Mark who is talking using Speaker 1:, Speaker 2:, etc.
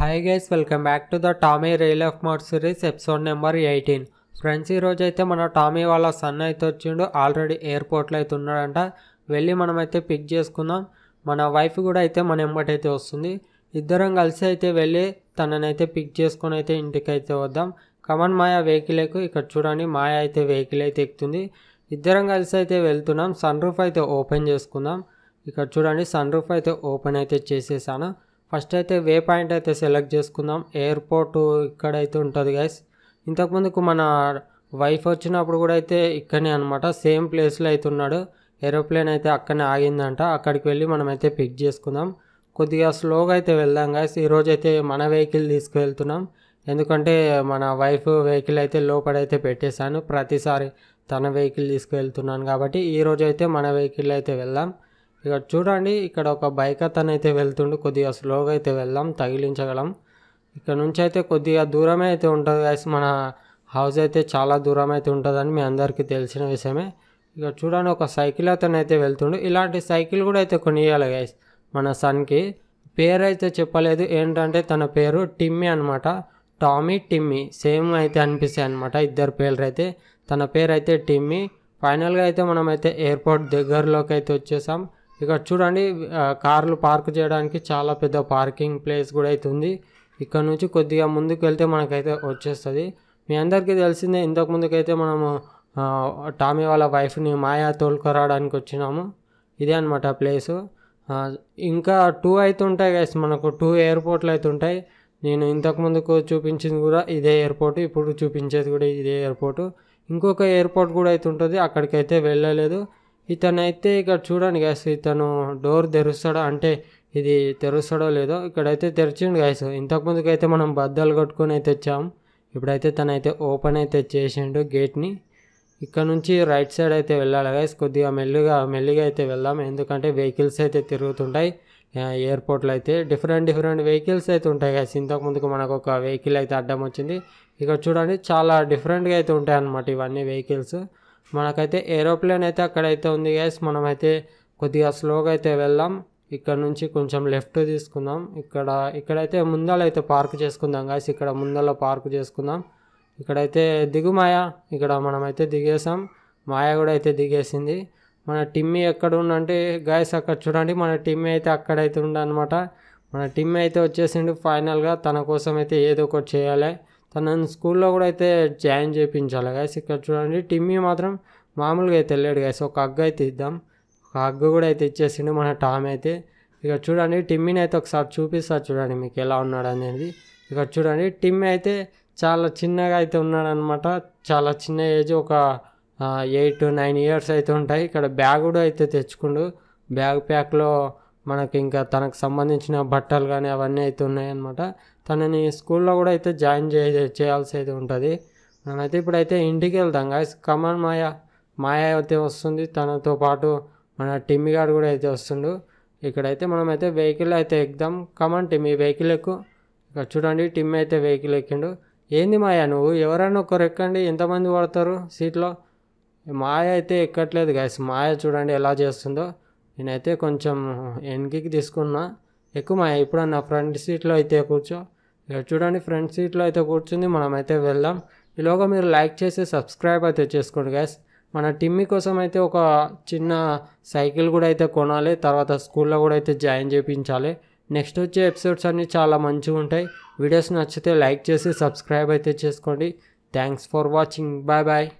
Speaker 1: hi guys welcome back to the Tommy rail of more series episode number eighteen friends ఈరోజు అయితే మన Tommy వాళ్ళ sun అయితే వచ్చిండు ఆల్రెడీ ఎయిర్పోర్ట్లో అయితే ఉన్నాడంట వెళ్ళి మనమైతే పిక్ చేసుకుందాం మన వైఫ్ కూడా అయితే మన ఎంబటైతే వస్తుంది ఇద్దరం కలిసి అయితే వెళ్ళి తననైతే పిక్ చేసుకొని అయితే ఇంటికి అయితే వద్దాం కమన్ మాయా వెహికల్ ఇక్కడ చూడండి మాయా అయితే వెహికల్ అయితే ఎక్కుతుంది ఇద్దరం కలిసి అయితే వెళ్తున్నాం సన్ రూఫ్ అయితే ఓపెన్ చేసుకుందాం ఇక్కడ చూడండి సన్ రూఫ్ అయితే ఓపెన్ అయితే చేసేసాను ఫస్ట్ అయితే వే పాయింట్ అయితే సెలెక్ట్ చేసుకుందాం ఎయిర్పోర్ట్ ఇక్కడైతే ఉంటుంది గైస్ ఇంతకుముందుకు మన వైఫ్ వచ్చినప్పుడు కూడా అయితే ఇక్కడనే అనమాట సేమ్ ప్లేస్లో అయితే ఉన్నాడు ఏరోప్లేన్ అయితే అక్కడనే ఆగిందంట అక్కడికి వెళ్ళి మనమైతే పిక్ చేసుకుందాం కొద్దిగా స్లోగా అయితే వెళ్దాం గాయస్ ఈరోజు అయితే మన వెహికల్ తీసుకువెళ్తున్నాం ఎందుకంటే మన వైఫ్ వెహికల్ అయితే లోపడైతే పెట్టేశాను ప్రతిసారి తన వెహికల్ తీసుకువెళ్తున్నాను కాబట్టి ఈరోజు అయితే మన వెహికల్ అయితే వెళ్దాం ఇక చూడండి ఇక్కడ ఒక బైక్ అతను అయితే వెళ్తుండు కొద్దిగా స్లోగా అయితే వెళ్దాం తగిలించగలం ఇక్కడ నుంచి అయితే కొద్దిగా దూరమే అయితే ఉంటుంది గైస్ మన హౌస్ అయితే చాలా దూరం అయితే ఉంటుందని మీ అందరికీ తెలిసిన విషయమే ఇక చూడండి ఒక సైకిల్ అతను అయితే వెళ్తుండు ఇలాంటి సైకిల్ కూడా అయితే కొనియాలి గైస్ మన సన్కి పేరు అయితే చెప్పలేదు ఏంటంటే తన పేరు టిమ్మి అనమాట టామీ టిమ్మి సేమ్ అయితే అనిపిస్తాయి అనమాట ఇద్దరు పేర్లు అయితే తన పేరు అయితే టిమ్మి ఫైనల్గా అయితే మనమైతే ఎయిర్పోర్ట్ దగ్గరలోకి అయితే వచ్చేసాం ఇక్కడ చూడండి కార్లు పార్క్ చేయడానికి చాలా పెద్ద పార్కింగ్ ప్లేస్ కూడా అయితే ఉంది ఇక్కడ నుంచి కొద్దిగా ముందుకు వెళ్తే మనకైతే వచ్చేస్తుంది మీ అందరికీ తెలిసిందే ఇంతకు ముందుకైతే మనము టామీ వాళ్ళ వైఫ్ని మాయా తోలుకురావడానికి వచ్చినాము ఇదే అనమాట ప్లేసు ఇంకా టూ అయితే ఉంటాయి గైస్ మనకు టూ ఎయిర్పోర్ట్లు అయితే ఉంటాయి నేను ఇంతకు ముందుకు చూపించింది కూడా ఇదే ఎయిర్పోర్ట్ ఇప్పుడు చూపించేది కూడా ఇదే ఎయిర్పోర్టు ఇంకొక ఎయిర్పోర్ట్ కూడా అయితే ఉంటుంది అక్కడికైతే వెళ్ళలేదు ఇతనైతే ఇక్కడ చూడండి గ్యాస్ ఇతను డోర్ తెరుస్తాడో అంటే ఇది తెరుస్తాడో లేదో ఇక్కడైతే తెరిచిండు గ్యాస్ అయితే మనం బద్దలు కొట్టుకొని అయితే వచ్చాము ఇప్పుడైతే తనైతే ఓపెన్ అయితే చేసిండు గేట్ని ఇక్కడ నుంచి రైట్ సైడ్ అయితే వెళ్ళాలి గ్యాస్ కొద్దిగా మెల్లుగా మెల్లిగా అయితే వెళ్దాం ఎందుకంటే వెహికల్స్ అయితే తిరుగుతుంటాయి ఎయిర్పోర్ట్లో అయితే డిఫరెంట్ డిఫరెంట్ వెహికల్స్ అయితే ఉంటాయి గ్యాస్ ఇంతకుముందుకు మనకు ఒక వెహికల్ అయితే అడ్డం వచ్చింది ఇక్కడ చూడండి చాలా డిఫరెంట్గా అయితే ఉంటాయి అన్నమాట ఇవన్నీ వెహికల్స్ మనకైతే ఏరోప్లేన్ అయితే అక్కడైతే ఉంది గ్యాస్ మనమైతే కొద్దిగా స్లోగా అయితే వెళ్దాం ఇక్కడ నుంచి కొంచెం లెఫ్ట్ తీసుకుందాం ఇక్కడ ఇక్కడైతే ముందల అయితే పార్క్ చేసుకుందాం గాయస్ ఇక్కడ ముందల పార్క్ చేసుకుందాం ఇక్కడైతే దిగు మాయా ఇక్కడ మనమైతే దిగేసాం మాయ కూడా అయితే దిగేసింది మన టిమ్మి ఎక్కడ ఉందంటే గాయస్ అక్కడ చూడండి మన టిమ్మి అయితే అక్కడైతే ఉండనమాట మన టిమ్మి అయితే వచ్చేసిండు ఫైనల్గా తన కోసం అయితే ఏదో ఒకటి చేయాలి తనని స్కూల్లో కూడా అయితే జాయిన్ చేయించాలి గాయస్ ఇక్కడ చూడండి టిమ్మీ మాత్రం మామూలుగా అయితే వెళ్ళాడు గాయస్ ఒక అగ్గు అయితే ఇద్దాం ఒక అగ్గు కూడా అయితే ఇచ్చేసిండు మన టామ్ అయితే ఇక చూడండి టిమ్మీని అయితే ఒకసారి చూపిస్తారు చూడండి మీకు ఎలా ఉన్నాడు అనేది ఇక్కడ చూడండి టిమ్ అయితే చాలా చిన్నగా అయితే ఉన్నాడనమాట చాలా చిన్న ఏజ్ ఒక ఎయిట్ నైన్ ఇయర్స్ అయితే ఉంటాయి ఇక్కడ బ్యాగ్ కూడా అయితే తెచ్చుకుండు బ్యాగ్ ప్యాక్లో మనకి ఇంకా తనకు సంబంధించిన బట్టలు కానీ అవన్నీ అయితే ఉన్నాయన్నమాట తనని స్కూల్లో కూడా అయితే జాయిన్ చే చేయాల్సి అయితే ఉంటుంది మనమైతే ఇప్పుడైతే ఇంటికి వెళ్దాం గాయస్ కమన్ మాయ మాయ అయితే వస్తుంది తనతో పాటు మన టిమ్మి గారు కూడా అయితే వస్తుండు ఇక్కడైతే మనమైతే వెహికల్ అయితే ఎక్కుదాం కమన్ టిమ్మి వెహికల్ ఎక్కు ఇక్కడ చూడండి టిమ్ అయితే వెహికల్ ఎక్కిండు ఏంది మాయా నువ్వు ఎవరైనా ఒకరు ఎక్కండి ఎంతమంది పడతారు సీట్లో మాయ అయితే ఎక్కట్లేదు గాయస్ మాయ చూడండి ఎలా చేస్తుందో నేనైతే కొంచెం వెనక్కి తీసుకున్నా ఎక్కువ మా ఇప్పుడు నా ఫ్రంట్ సీట్లో అయితే కూర్చో ఇక్కడ చూడండి ఫ్రంట్ సీట్లో అయితే కూర్చుంది మనమైతే వెళ్దాం ఈలోగా మీరు లైక్ చేసి సబ్స్క్రైబ్ అయితే చేసుకోండి గ్యాస్ మన టిమ్మి కోసం అయితే ఒక చిన్న సైకిల్ కూడా అయితే కొనాలి తర్వాత స్కూల్లో కూడా అయితే జాయిన్ చేయించాలి నెక్స్ట్ వచ్చే ఎపిసోడ్స్ అన్నీ చాలా మంచిగా ఉంటాయి వీడియోస్ నచ్చితే లైక్ చేసి సబ్స్క్రైబ్ అయితే చేసుకోండి thanks for watching bye bye